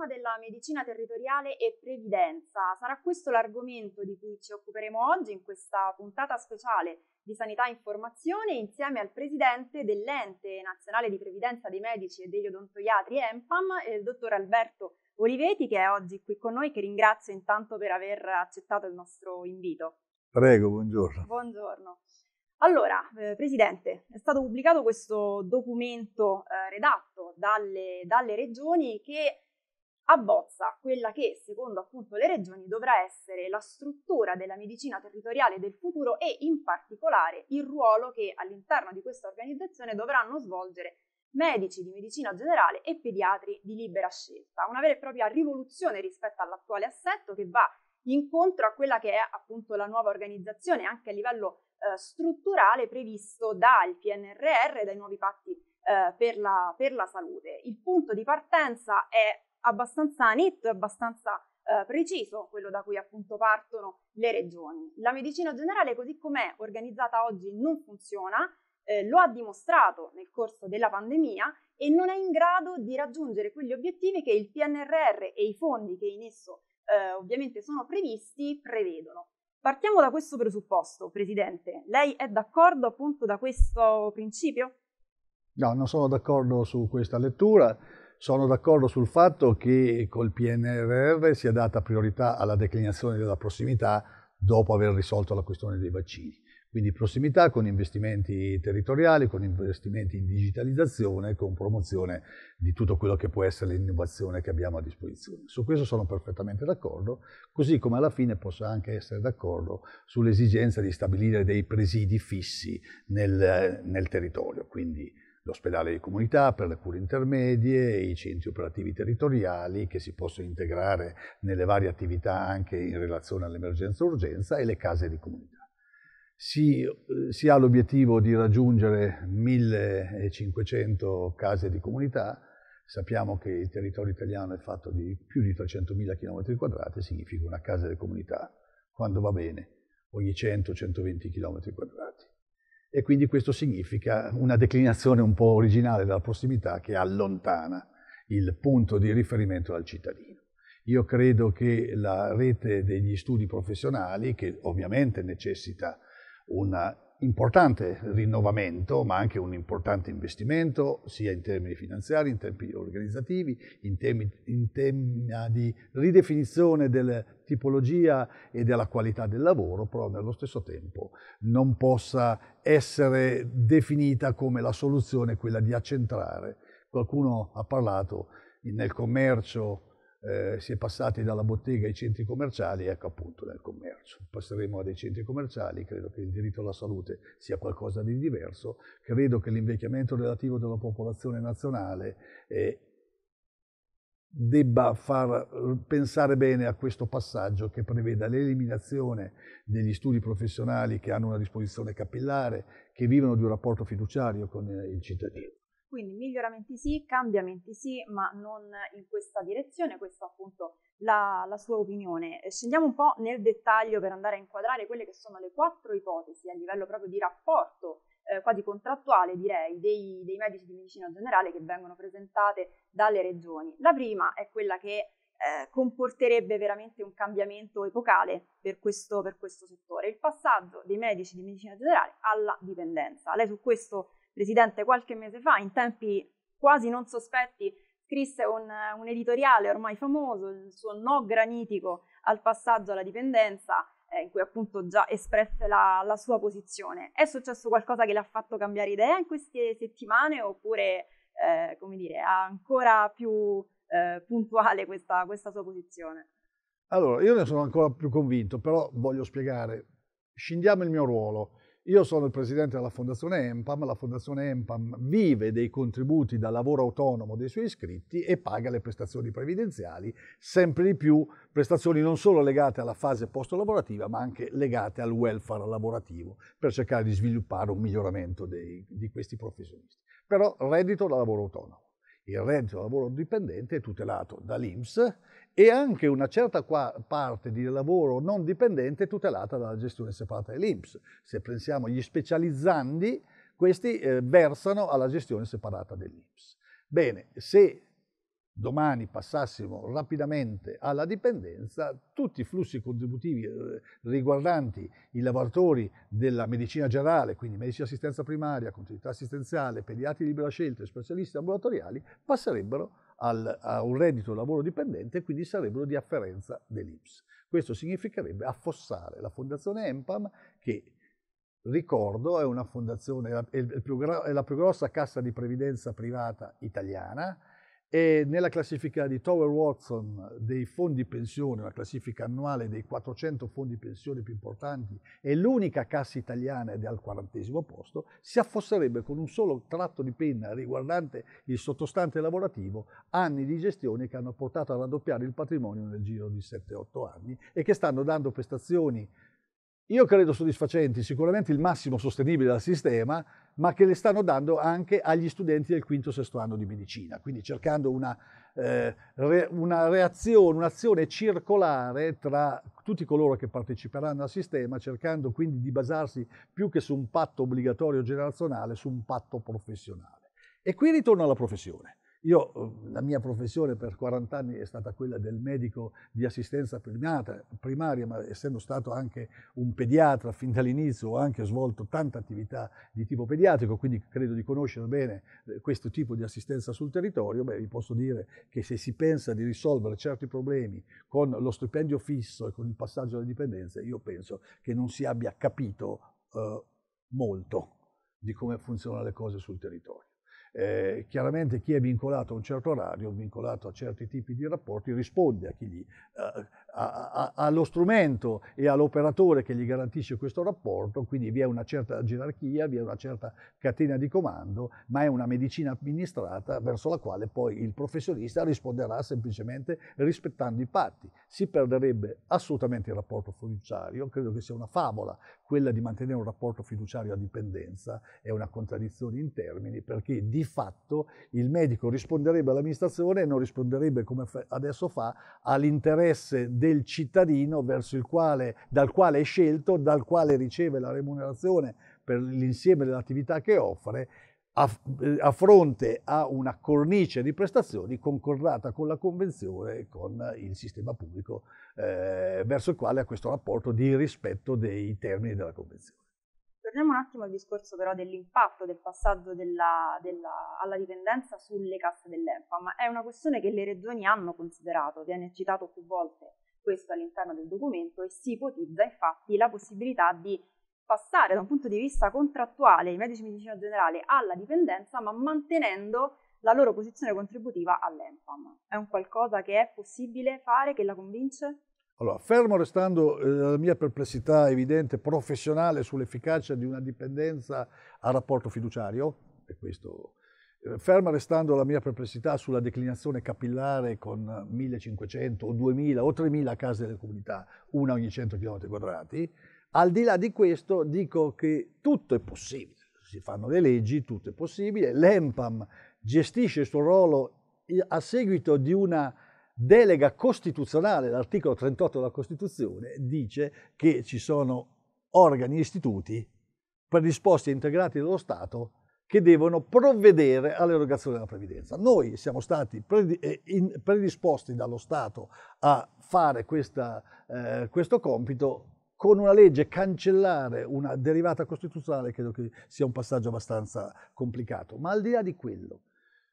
riforma della medicina territoriale e previdenza. Sarà questo l'argomento di cui ci occuperemo oggi in questa puntata speciale di Sanità e Informazione insieme al presidente dell'ente nazionale di previdenza dei medici e degli odontoiatri EMPAM, eh, il dottor Alberto Oliveti, che è oggi qui con noi, che ringrazio intanto per aver accettato il nostro invito. Prego, buongiorno. Buongiorno. Allora, eh, Presidente, è stato pubblicato questo documento eh, redatto dalle, dalle, regioni che abbozza quella che, secondo appunto le regioni, dovrà essere la struttura della medicina territoriale del futuro e in particolare il ruolo che all'interno di questa organizzazione dovranno svolgere medici di medicina generale e pediatri di libera scelta. Una vera e propria rivoluzione rispetto all'attuale assetto che va incontro a quella che è appunto la nuova organizzazione anche a livello eh, strutturale previsto dal PNRR e dai nuovi patti eh, per, la, per la salute. Il punto di partenza è abbastanza netto e abbastanza eh, preciso quello da cui appunto partono le regioni. La medicina generale così com'è organizzata oggi non funziona, eh, lo ha dimostrato nel corso della pandemia e non è in grado di raggiungere quegli obiettivi che il PNRR e i fondi che in esso eh, ovviamente sono previsti prevedono. Partiamo da questo presupposto, Presidente. Lei è d'accordo appunto da questo principio? No, non sono d'accordo su questa lettura. Sono d'accordo sul fatto che col PNRR sia data priorità alla declinazione della prossimità dopo aver risolto la questione dei vaccini. Quindi prossimità con investimenti territoriali, con investimenti in digitalizzazione, con promozione di tutto quello che può essere l'innovazione che abbiamo a disposizione. Su questo sono perfettamente d'accordo, così come alla fine posso anche essere d'accordo sull'esigenza di stabilire dei presidi fissi nel, nel territorio, quindi l'ospedale di comunità per le cure intermedie, i centri operativi territoriali che si possono integrare nelle varie attività anche in relazione all'emergenza-urgenza e le case di comunità. Si, eh, si ha l'obiettivo di raggiungere 1500 case di comunità, sappiamo che il territorio italiano è fatto di più di 300.000 km 2 significa una casa di comunità, quando va bene, ogni 100-120 km 2 e quindi questo significa una declinazione un po' originale della prossimità che allontana il punto di riferimento dal cittadino. Io credo che la rete degli studi professionali, che ovviamente necessita una importante rinnovamento, ma anche un importante investimento, sia in termini finanziari, in termini organizzativi, in, temi, in tema di ridefinizione della tipologia e della qualità del lavoro, però nello stesso tempo non possa essere definita come la soluzione quella di accentrare. Qualcuno ha parlato nel commercio eh, si è passati dalla bottega ai centri commerciali, ecco appunto nel commercio. Passeremo a dei centri commerciali, credo che il diritto alla salute sia qualcosa di diverso, credo che l'invecchiamento relativo della popolazione nazionale eh, debba far pensare bene a questo passaggio che preveda l'eliminazione degli studi professionali che hanno una disposizione capillare, che vivono di un rapporto fiduciario con il cittadino. Quindi miglioramenti sì, cambiamenti sì, ma non in questa direzione, questa appunto la, la, sua opinione. Scendiamo un po' nel dettaglio per andare a inquadrare quelle che sono le quattro ipotesi a livello proprio di rapporto, eh, quasi contrattuale direi, dei, dei, medici di medicina generale che vengono presentate dalle regioni. La prima è quella che eh, comporterebbe veramente un cambiamento epocale per questo, per questo settore, il passaggio dei medici di medicina generale alla dipendenza. Lei su questo presidente qualche mese fa, in tempi quasi non sospetti, scrisse un, un editoriale ormai famoso, il suo no granitico al passaggio alla dipendenza, eh, in cui appunto già espresse la, la, sua posizione. È successo qualcosa che le ha fatto cambiare idea in queste settimane oppure, eh, come dire, ha ancora più eh, puntuale questa, questa sua posizione? Allora, io ne sono ancora più convinto, però voglio spiegare. Scendiamo il mio ruolo. Io sono il presidente della Fondazione EMPAM, la Fondazione EMPAM vive dei contributi da lavoro autonomo dei suoi iscritti e paga le prestazioni previdenziali, sempre di più prestazioni non solo legate alla fase post-lavorativa ma anche legate al welfare lavorativo per cercare di sviluppare un miglioramento dei, di questi professionisti. Però reddito da lavoro autonomo il reddito lavoro dipendente è tutelato dall'INPS e anche una certa parte di lavoro non dipendente è tutelata dalla gestione separata dell'INPS. Se pensiamo agli specializzandi, questi eh, versano alla gestione separata dell'INPS. Bene, se domani passassimo rapidamente alla dipendenza, tutti i flussi contributivi eh, riguardanti i lavoratori della medicina generale, quindi medici di assistenza primaria, continuità assistenziale, pediatri di libera scelta e specialisti ambulatoriali, passerebbero al, a un reddito lavoro dipendente e quindi sarebbero di afferenza dell'IPS. Questo significherebbe affossare la fondazione EMPAM che Ricordo, è, è, la più, è la più grossa cassa di previdenza privata italiana, e nella classifica di Tower Watson dei fondi pensione, la classifica annuale dei 400 fondi pensione più importanti, è l'unica cassa italiana ed è al quarantesimo posto, si affosserebbe con un solo tratto di penna riguardante il sottostante lavorativo anni di gestione che hanno portato a raddoppiare il patrimonio nel giro di 7-8 anni e che stanno dando prestazioni, io credo soddisfacenti, sicuramente il massimo sostenibile dal sistema, ma che le stanno dando anche agli studenti del quinto o sesto anno di medicina, quindi cercando una, eh, re, una reazione, un'azione circolare tra tutti coloro che parteciperanno al sistema, cercando quindi di basarsi più che su un patto obbligatorio generazionale, su un patto professionale. E qui ritorno alla professione. Io, eh, la mia professione per 40 anni è stata quella del medico di assistenza primata, primaria, ma essendo stato anche un pediatra fin dall'inizio ho anche svolto tanta attività di tipo pediatrico, quindi credo di conoscere bene eh, questo tipo di assistenza sul territorio, beh, vi posso dire che se si pensa di risolvere certi problemi con lo stipendio fisso e con il passaggio alle dipendenze, io penso che non si abbia capito eh, molto di come funzionano le cose sul territorio. Eh, chiaramente chi è vincolato a un certo orario, vincolato a certi tipi di rapporti, risponde a chi gli, eh, a, a, allo strumento e all'operatore che gli garantisce questo rapporto, quindi vi è una certa gerarchia, vi è una certa catena di comando, ma è una medicina amministrata verso la quale poi il professionista risponderà semplicemente rispettando i patti. Si perderebbe assolutamente il rapporto fiduciario, credo che sia una favola quella di mantenere un rapporto fiduciario a dipendenza, è una contraddizione in termini perché di fatto il medico risponderebbe all'amministrazione e non risponderebbe come adesso fa all'interesse del cittadino quale, dal quale è scelto, dal quale riceve la remunerazione per l'insieme dell'attività che offre, a, eh, a, fronte a una cornice di prestazioni concordata con la Convenzione e con il sistema pubblico eh, verso il quale ha questo rapporto di rispetto dei termini della Convenzione. Torniamo un attimo al discorso però dell'impatto del passaggio della, della, alla dipendenza sulle casse dell'EMPA, ma È una questione che le regioni hanno considerato, viene citato più volte questo all'interno del documento e si ipotizza infatti la possibilità di passare da un punto di vista contrattuale i medici di medicina generale alla dipendenza, ma mantenendo la loro posizione contributiva all'EMPAM. È un qualcosa che è possibile fare, che la convince? Allora, fermo restando eh, la mia perplessità evidente professionale sull'efficacia di una dipendenza a rapporto fiduciario, e questo Ehm, ferma restando la mia perplessità sulla declinazione capillare con 1500 o 2000 o 3000 case delle comunità, una ogni 100 km quadrati, al di là di questo dico che tutto è possibile, si fanno le leggi, tutto è possibile, l'EMPAM gestisce il suo ruolo a seguito di una delega costituzionale, l'articolo 38 della Costituzione dice che ci sono organi e istituti predisposti e integrati dallo Stato che devono provvedere all'erogazione della previdenza. Noi siamo stati eh, predisposti dallo Stato a fare questa, eh, questo compito con una legge cancellare una derivata costituzionale credo che sia un passaggio abbastanza complicato, ma al di là di quello,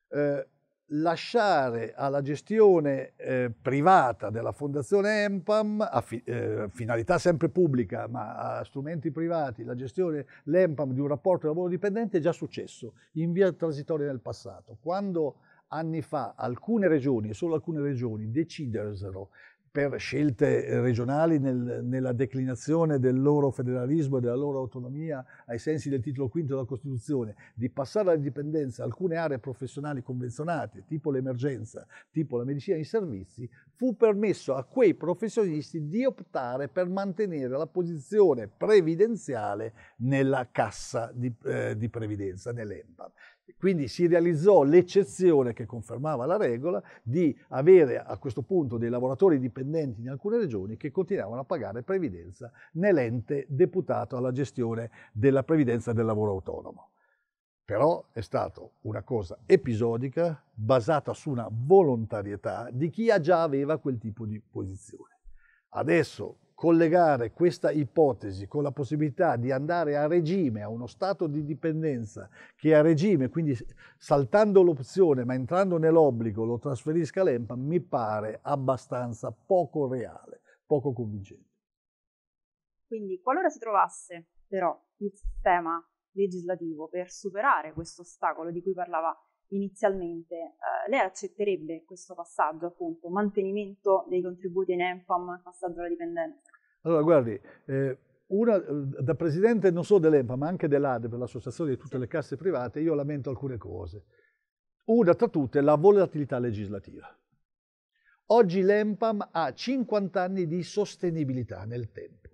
eh, lasciare alla gestione eh, privata della Fondazione Empam, a fi eh, finalità sempre pubblica, ma a strumenti privati, la gestione, l'Empam di un rapporto di lavoro dipendente è già successo in via transitoria nel passato. Quando anni fa alcune regioni, e solo alcune regioni, decidersero per scelte regionali nel, nella declinazione del loro federalismo e della loro autonomia ai sensi del titolo quinto della Costituzione, di passare all'indipendenza alcune aree professionali convenzionate, tipo l'emergenza, tipo la medicina e i servizi, fu permesso a quei professionisti di optare per mantenere la posizione previdenziale nella cassa di, eh, di previdenza, nell'EMPAR. Quindi si realizzò l'eccezione che confermava la regola di avere a questo punto dei lavoratori dipendenti in alcune regioni che continuavano a pagare previdenza nell'ente deputato alla gestione della previdenza del lavoro autonomo. Però è stata una cosa episodica basata su una volontarietà di chi già aveva quel tipo di posizione. Adesso collegare questa ipotesi con la possibilità di andare a regime, a uno stato di dipendenza che a regime, quindi saltando l'opzione ma entrando nell'obbligo lo trasferisca all'EMPA, mi pare abbastanza poco reale, poco convincente. Quindi qualora si trovasse però il sistema legislativo per superare questo ostacolo di cui parlava inizialmente, eh, lei accetterebbe questo passaggio, appunto, mantenimento dei contributi in EMPAM, passaggio alla dipendenza? Allora, guardi, eh, una, eh, da presidente non solo dell'EMPAM, ma anche dell'ADE, per l'associazione di tutte sì. le casse private, io lamento alcune cose. Una tra tutte è la volatilità legislativa. Oggi l'EMPAM ha 50 anni di sostenibilità nel tempo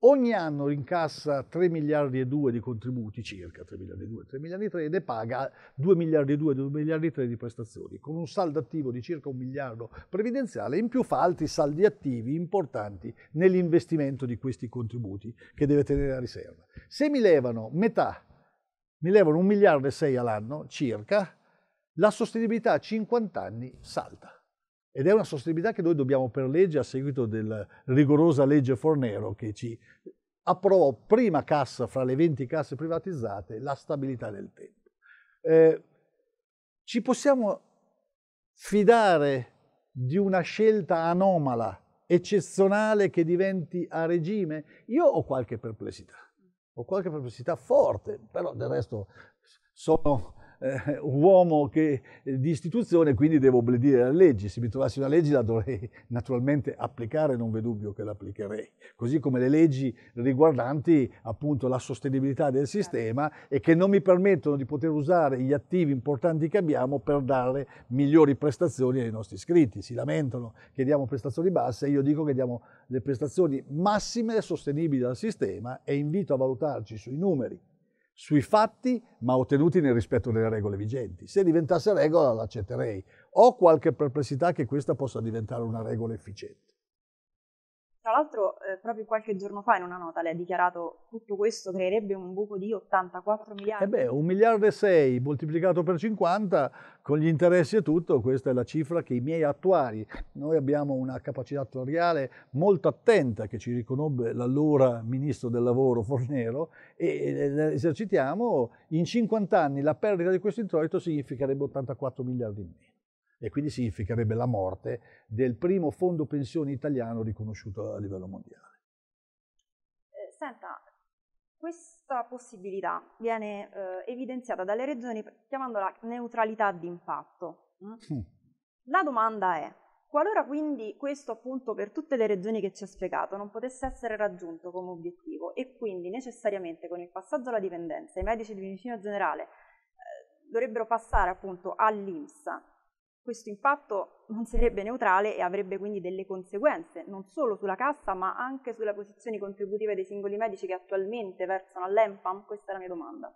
ogni anno rincassa 3 miliardi e 2 di contributi, circa 3 miliardi e 2, 3 miliardi e 3 ed è paga 2 miliardi e 2, 2 miliardi e 3 di prestazioni, con un saldo attivo di circa un miliardo previdenziale, in più fa altri saldi attivi importanti nell'investimento di questi contributi che deve tenere a riserva. Se mi levano metà, mi levano 1 miliardo e 6 all'anno circa, la sostenibilità a 50 anni salta. Ed è una sostenibilità che noi dobbiamo per legge, a seguito della rigorosa legge Fornero, che ci approvò prima cassa fra le 20 casse privatizzate, la stabilità del tempo. Eh, ci possiamo fidare di una scelta anomala, eccezionale, che diventi a regime? Io ho qualche perplessità, ho qualche perplessità forte, però del resto sono eh, uomo che, eh, di istituzione, quindi devo obbedire alle leggi. Se mi trovassi una legge la dovrei naturalmente applicare, non vedo dubbio che l'applicherei. Così come le leggi riguardanti appunto la sostenibilità del sistema e che non mi permettono di poter usare gli attivi importanti che abbiamo per dare migliori prestazioni ai nostri iscritti. Si lamentano che diamo prestazioni basse, io dico che diamo le prestazioni massime e sostenibili dal sistema e invito a valutarci sui numeri sui fatti, ma ottenuti nel rispetto delle regole vigenti. Se diventasse regola l'accetterei. Ho qualche perplessità che questa possa diventare una regola efficiente. Tra l'altro, eh, proprio qualche giorno fa in una nota lei ha dichiarato che tutto questo creerebbe un buco di 84 miliardi. E eh beh, un miliardo e sei moltiplicato per 50 con gli interessi e tutto, questa è la cifra che i miei attuari, noi abbiamo una capacità attuariale molto attenta che ci riconobbe l'allora ministro del lavoro Fornero e la esercitiamo, in 50 anni la perdita di questo introito significherebbe 84 miliardi in meno e quindi significherebbe la morte del primo fondo pensione italiano riconosciuto a livello mondiale. Eh, senta, questa possibilità viene eh, evidenziata dalle regioni chiamandola neutralità d'impatto. Mm? Mm. La domanda è, qualora quindi questo appunto per tutte le regioni che ci ha spiegato non potesse essere raggiunto come obiettivo e quindi necessariamente con il passaggio alla dipendenza i medici di medicina generale eh, dovrebbero passare appunto all'IMSA, questo impatto non sarebbe neutrale e avrebbe quindi delle conseguenze, non solo sulla cassa, ma anche sulle posizioni contributive dei singoli medici che attualmente versano all'EMPAM? Questa è la mia domanda.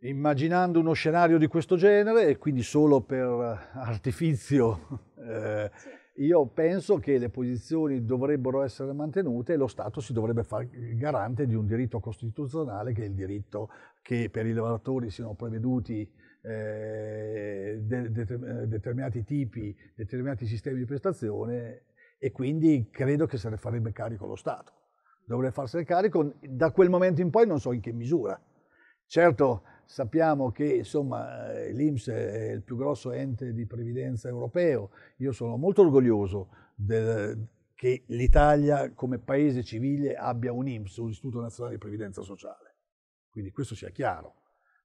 Immaginando uno scenario di questo genere, e quindi solo per artifizio, eh, sì. io penso che le posizioni dovrebbero essere mantenute e lo Stato si dovrebbe fare garante di un diritto costituzionale che è il diritto che per i lavoratori siano preveduti eh, de, de, eh, determinati tipi, determinati sistemi di prestazione e quindi credo che se ne farebbe carico lo Stato. Dovrebbe farsene carico da quel momento in poi non so in che misura. Certo sappiamo che eh, l'IMS è il più grosso ente di previdenza europeo, io sono molto orgoglioso del, che l'Italia come paese civile abbia un IMS, un Istituto Nazionale di Previdenza Sociale. Quindi questo sia chiaro.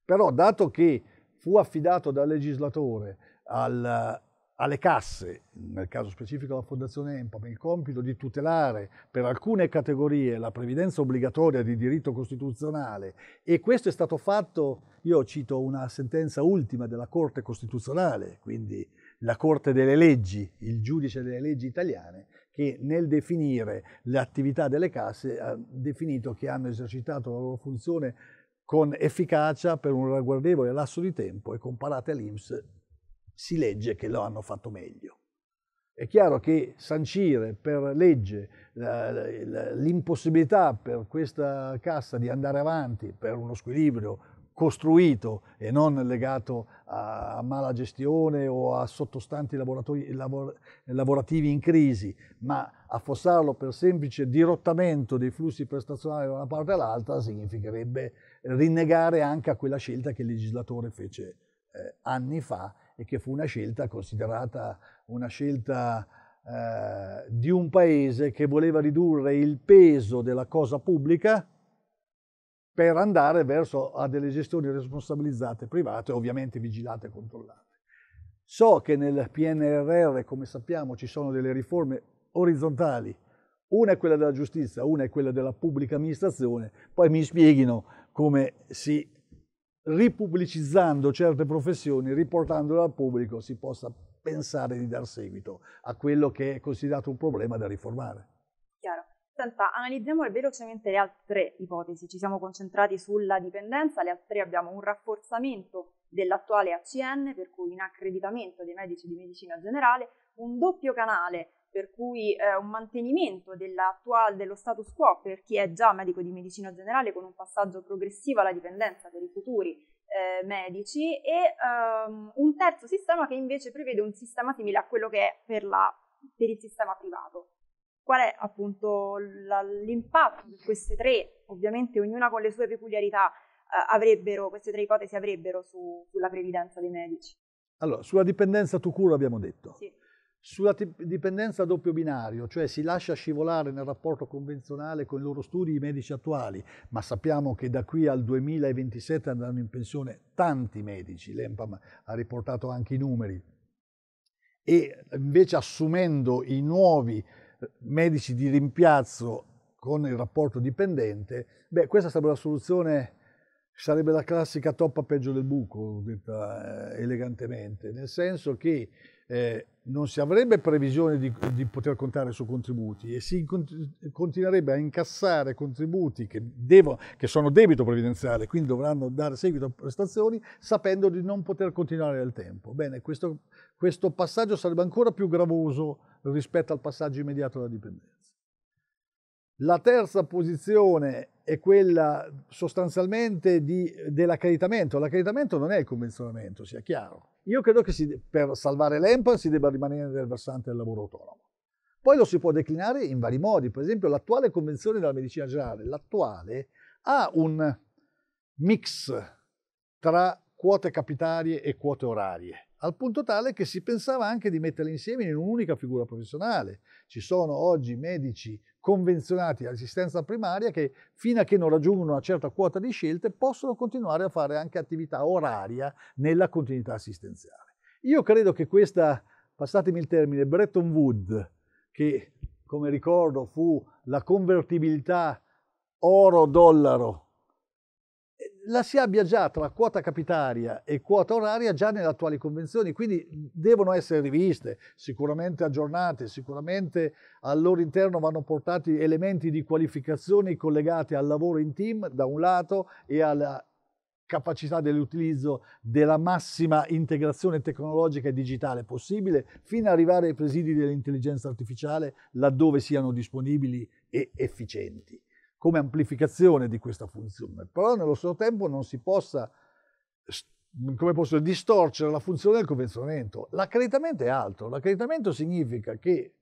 Però dato che fu affidato dal legislatore al, alle casse, nel caso specifico alla Fondazione Empam, il compito di tutelare per alcune categorie la previdenza obbligatoria di diritto costituzionale e questo è stato fatto, io cito una sentenza ultima della Corte Costituzionale, quindi la Corte delle leggi, il giudice delle leggi italiane, che nel definire le attività delle casse ha definito che hanno esercitato la loro funzione con efficacia per un ragguardevole lasso di tempo e comparate all'Inps si legge che lo hanno fatto meglio. È chiaro che sancire per legge l'impossibilità per questa cassa di andare avanti per uno squilibrio costruito e non legato a mala gestione o a sottostanti lavor lavorativi in crisi, ma affossarlo per semplice dirottamento dei flussi prestazionali da una parte all'altra significherebbe rinnegare anche a quella scelta che il legislatore fece eh, anni fa e che fu una scelta considerata una scelta eh, di un paese che voleva ridurre il peso della cosa pubblica per andare verso a delle gestioni responsabilizzate private, ovviamente vigilate e controllate. So che nel PNRR, come sappiamo, ci sono delle riforme orizzontali, una è quella della giustizia, una è quella della pubblica amministrazione, poi mi spieghino come si ripubblicizzando certe professioni, riportandole al pubblico, si possa pensare di dar seguito a quello che è considerato un problema da riformare. Chiaro. Senta, analizziamo velocemente le altre ipotesi. Ci siamo concentrati sulla dipendenza, le altre abbiamo un rafforzamento dell'attuale ACN, per cui un accreditamento dei medici di medicina generale, un doppio canale, per cui eh, un mantenimento dello status quo per chi è già medico di medicina generale con un passaggio progressivo alla dipendenza per i futuri eh, medici e ehm, un terzo sistema che invece prevede un sistema simile a quello che è per, la, per il sistema privato. Qual è appunto la, l'impatto di queste tre, ovviamente ognuna con le sue peculiarità, eh, avrebbero, queste tre ipotesi avrebbero su, sulla previdenza dei medici? Allora, sulla dipendenza to cure abbiamo detto. Sì. Sulla dipendenza a doppio binario, cioè si lascia scivolare nel rapporto convenzionale con i loro studi i medici attuali, ma sappiamo che da qui al 2027 andranno in pensione tanti medici, l'EMPAM ha riportato anche i numeri, e invece assumendo i nuovi eh, medici di rimpiazzo con il rapporto dipendente, beh, questa sarebbe la soluzione sarebbe la classica toppa peggio del buco, detta eh, elegantemente, nel senso che eh, non si avrebbe previsione di, di, poter contare su contributi e si continuerebbe a incassare contributi che, devo, che, sono debito previdenziale, quindi dovranno dare seguito a prestazioni, sapendo di non poter continuare nel tempo. Bene, questo, questo passaggio sarebbe ancora più gravoso rispetto al passaggio immediato alla dipendenza. La terza posizione è quella sostanzialmente di, dell'accreditamento. L'accreditamento non è il convenzionamento, sia chiaro. Io credo che si, per salvare l'EMPA si debba rimanere nel versante del lavoro autonomo. Poi lo si può declinare in vari modi. Per esempio l'attuale convenzione della medicina generale, l'attuale, ha un mix tra quote capitarie e quote orarie al punto tale che si pensava anche di metterle insieme in un'unica figura professionale. Ci sono oggi medici convenzionati all'assistenza primaria che fino a che non raggiungono una certa quota di scelte possono continuare a fare anche attività oraria nella continuità assistenziale. Io credo che questa, passatemi il termine, Bretton Woods, che come ricordo fu la convertibilità oro-dollaro la si abbia già tra quota capitaria e quota oraria già nelle attuali convenzioni, quindi mhmm, devono essere riviste, sicuramente aggiornate, sicuramente al loro interno vanno portati elementi di qualificazione collegati al lavoro in team da un lato e alla capacità dell'utilizzo della massima integrazione tecnologica e digitale possibile, fino ad arrivare ai presidi dell'intelligenza artificiale laddove siano disponibili e efficienti come amplificazione di questa funzione, però nello stesso tempo non si possa come posso dire, distorcere la funzione del convenzionamento. L'accreditamento è altro, l'accreditamento significa che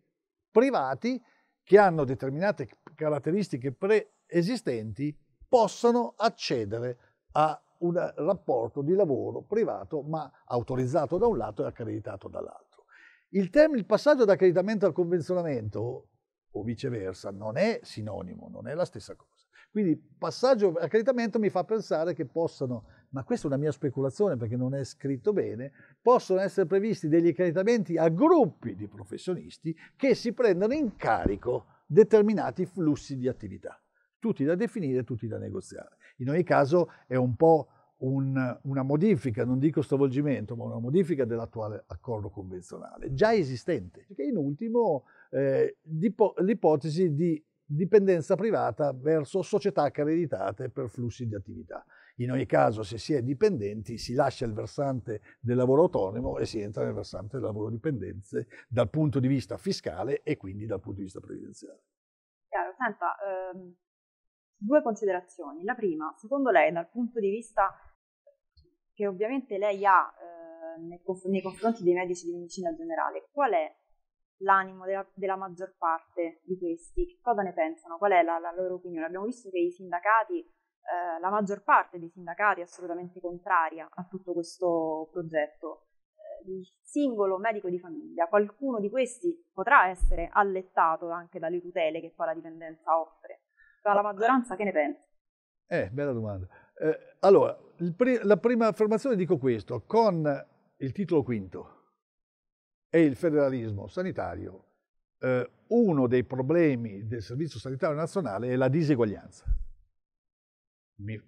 privati che hanno determinate caratteristiche preesistenti possano accedere a un rapporto di lavoro privato ma autorizzato da un lato e accreditato dall'altro. Il, il passaggio da accreditamento al convenzionamento o viceversa non è sinonimo, non è la stessa cosa. Quindi passaggio accreditamento mi fa pensare che possano, ma questa è una mia speculazione perché non è scritto bene, possono essere previsti degli accreditamenti a gruppi di professionisti che si prendono in carico determinati flussi di attività, tutti da definire, tutti da negoziare. In ogni caso è un po' un, una modifica, non dico stravolgimento, ma una modifica dell'attuale accordo convenzionale, già esistente, che in ultimo eh, l'ipotesi di dipendenza privata verso società accreditate per flussi di attività. In ogni caso, se si è dipendenti, si lascia il versante del lavoro autonomo e si entra nel versante del lavoro dipendenze dal punto di vista fiscale e quindi dal punto di vista previdenziale. Chiaro, senta, ehm, due considerazioni. La prima, secondo lei, dal punto di vista che ovviamente lei ha eh, nei, conf- nei confronti dei medici di medicina generale, qual è l'animo della, della, maggior parte di questi. Cosa ne pensano? Qual è la, la loro opinione? Abbiamo visto che i sindacati, eh, la maggior parte dei sindacati è assolutamente contraria a tutto questo progetto. Eh, il singolo medico di famiglia, qualcuno di questi potrà essere allettato anche dalle tutele che poi la dipendenza offre. Ma la maggioranza che ne pensa? Eh, bella domanda. Eh, allora, pre- la prima affermazione dico questo, con il titolo quinto è il federalismo sanitario, eh, uno dei problemi del Servizio Sanitario Nazionale è la diseguaglianza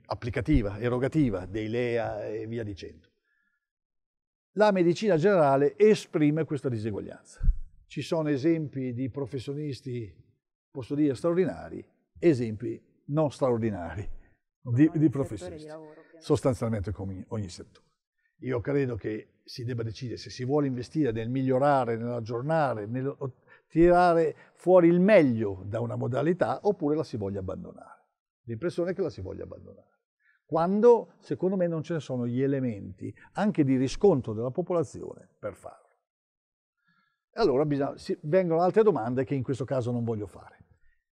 applicativa, erogativa dei LEA e via dicendo. La medicina generale esprime questa diseguaglianza. Ci sono esempi di professionisti, posso dire, straordinari, esempi non straordinari di, di professionisti, di lavoro, sostanzialmente come ogni settore. Io credo che si debba decidere se si vuole investire nel migliorare, nell'aggiornare, nel tirare fuori il meglio da una modalità oppure la si voglia abbandonare. L'impressione è che la si voglia abbandonare. Quando secondo me non ce ne sono gli elementi anche di riscontro della popolazione per farlo. E allora bisogna, si, vengono altre domande che in questo caso non voglio fare.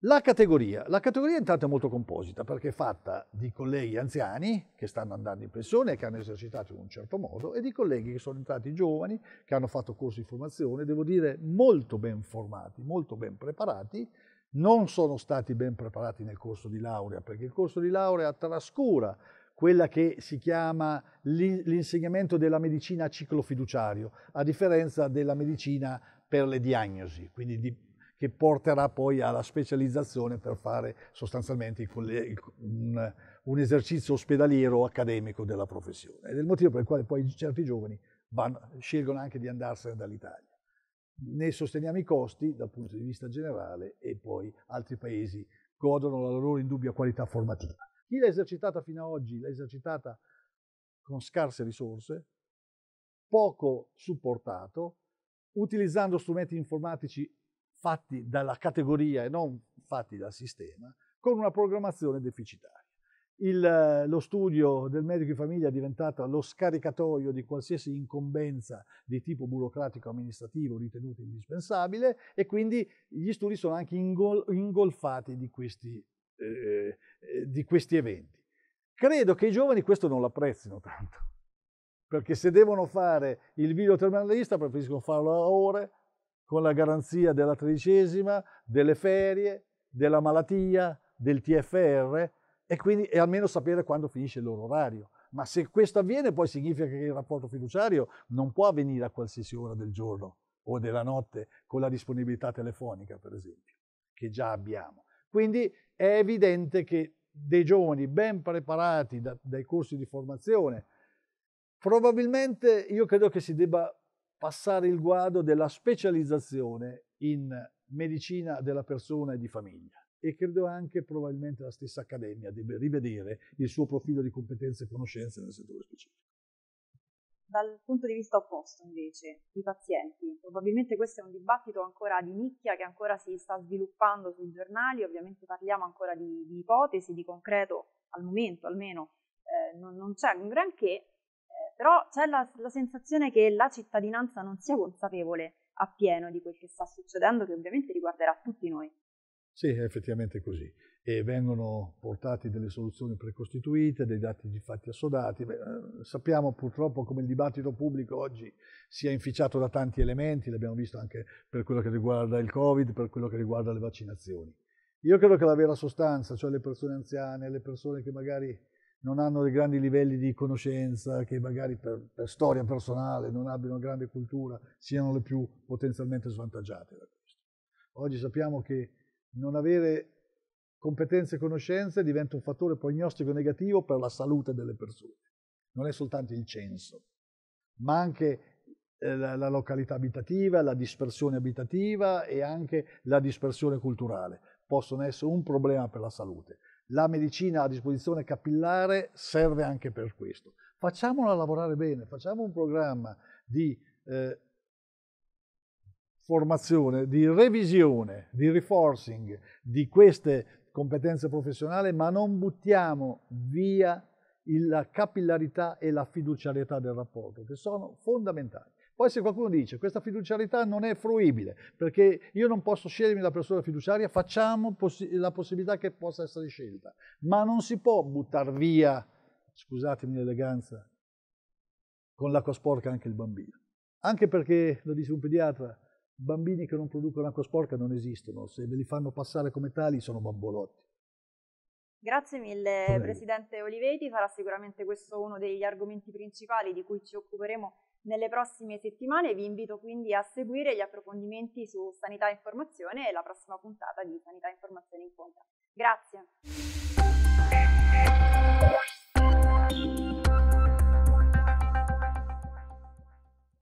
La categoria. La categoria intanto è molto composita perché è fatta di colleghi anziani che stanno andando in pensione, e che hanno esercitato in un certo modo, e di colleghi che sono entrati giovani, che hanno fatto corsi di formazione, devo dire molto ben formati, molto ben preparati, non sono stati ben preparati nel corso di laurea perché il corso di laurea trascura quella che si chiama l'insegnamento della medicina a ciclo fiduciario, a differenza della medicina per le diagnosi, quindi di che porterà poi alla specializzazione per fare sostanzialmente un, un esercizio ospedaliero accademico della professione. Ed è il motivo per il quale poi certi giovani vanno, scelgono anche di andarsene dall'Italia. Ne sosteniamo i costi dal punto di vista generale e poi altri paesi godono la loro indubbia qualità formativa. Chi l'ha esercitata fino ad oggi l'ha esercitata con scarse risorse, poco supportato, utilizzando strumenti informatici fatti dalla categoria e non fatti dal sistema, con una programmazione deficitaria. Il, eh, lo studio del medico di famiglia è diventato lo scaricatoio di qualsiasi incombenza di tipo burocratico amministrativo ritenuta indispensabile e quindi gli studi sono anche ingol, ingolfati di questi, eh, eh, di questi eventi. Credo che i giovani questo non l'apprezzino tanto, perché se devono fare il video terminalista preferiscono farlo a ore con la garanzia della tredicesima, delle ferie, della malattia, del TFR e quindi e almeno sapere quando finisce il loro orario. Ma se questo avviene poi significa che il rapporto fiduciario non può avvenire a qualsiasi ora del giorno o della notte con la disponibilità telefonica, per esempio, che già abbiamo. Quindi è evidente che dei giovani ben preparati da, dai corsi di formazione, probabilmente io credo che si debba passare il guado della specializzazione in medicina della persona e di famiglia e credo anche probabilmente la stessa accademia debba rivedere il suo profilo di competenze e conoscenze nel settore specifico. Dal punto di vista opposto invece, i pazienti, probabilmente questo è un dibattito ancora di nicchia che ancora si sta sviluppando sui giornali, ovviamente parliamo ancora di, di ipotesi, di concreto al momento almeno eh, non, non c'è un granché, però c'è la, la sensazione che la cittadinanza non sia consapevole appieno di quel che sta succedendo, che ovviamente riguarderà tutti noi. Sì, è effettivamente così. E vengono portate delle soluzioni precostituite, dei dati di fatti assodati. Beh, eh, sappiamo purtroppo come il dibattito pubblico oggi sia inficiato da tanti elementi, l'abbiamo visto anche per quello che riguarda il Covid, per quello che riguarda le vaccinazioni. Io credo che la vera sostanza, cioè le persone anziane, le persone che magari non hanno dei grandi livelli di conoscenza, che magari per, per storia personale non abbiano grande cultura, siano le più potenzialmente svantaggiate da questo. Oggi sappiamo che non avere competenze e conoscenze diventa un fattore prognostico negativo per la salute delle persone. Non è soltanto il censo, ma anche eh, la, località abitativa, la dispersione abitativa e anche la dispersione culturale possono essere un problema per la salute. La medicina a disposizione capillare serve anche per questo. Facciamola lavorare bene, facciamo un programma di eh, formazione, di revisione, di reforcing di queste competenze professionali, ma non buttiamo via la capillarità e la fiduciarietà del rapporto, che sono fondamentali. Poi se qualcuno dice questa fiduciarità non è fruibile perché io non posso scegliermi la persona fiduciaria, facciamo possi la possibilità che possa essere scelta, ma non si può buttare via, scusatemi l'eleganza, con l'acqua sporca anche il bambino. Anche perché, lo dice un pediatra, bambini che non producono acqua sporca non esistono, se ve li fanno passare come tali sono bambolotti. Grazie mille Presidente Olivetti, sarà sicuramente questo uno degli argomenti principali di cui ci occuperemo nelle prossime settimane vi invito quindi a seguire gli approfondimenti su Sanità e Informazione e la prossima puntata di Sanità e Informazione in Conta. Grazie.